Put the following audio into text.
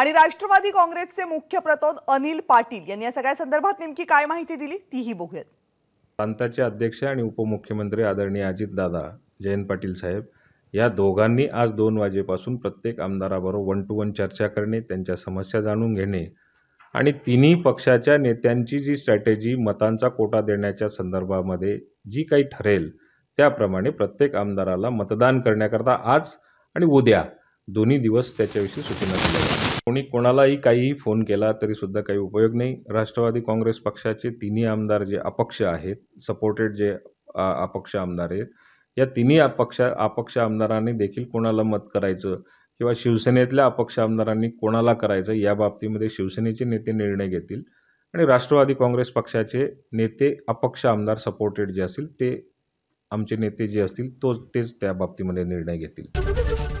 आणि राष्ट्रवादी काँग्रेसचे मुख्य प्रतोद अनिल पाटील यांनी या सगळ्या संदर्भात नेमकी काय माहिती दिली तीही बघूयात प्रांताचे अध्यक्ष आणि उपमुख्यमंत्री आदरणीय अजितदादा जयंत पाटील साहेब या दोघांनी आज दोन वाजेपासून प्रत्येक आमदाराबरोबर वन टू वन चर्चा करणे त्यांच्या समस्या जाणून घेणे आणि तिन्ही पक्षाच्या नेत्यांची जी स्ट्रॅटेजी मतांचा कोटा देण्याच्या संदर्भामध्ये जी काही ठरेल त्याप्रमाणे प्रत्येक आमदाराला मतदान करण्याकरता आज आणि उद्या दोन्ही दिवस त्याच्याविषयी सूचना दिल्या कोणी कोणालाही काहीही फोन केला तरीसुद्धा काही उपयोग नाही राष्ट्रवादी काँग्रेस पक्षाचे तिन्ही आमदार जे अपक्ष आहेत सपोर्टेड जे अपक्ष आमदार आहेत या तिन्ही अपक्ष अपक्ष आमदारांनी देखील कोणाला मत करायचं किंवा शिवसेनेतल्या अपक्ष आमदारांनी कोणाला करायचं या बाबतीमध्ये शिवसेनेचे नेते निर्णय घेतील आणि राष्ट्रवादी काँग्रेस पक्षाचे नेते अपक्ष आमदार सपोर्टेड जे असतील ते आमचे नेते जे असतील तो तेच त्या बाबतीमध्ये निर्णय घेतील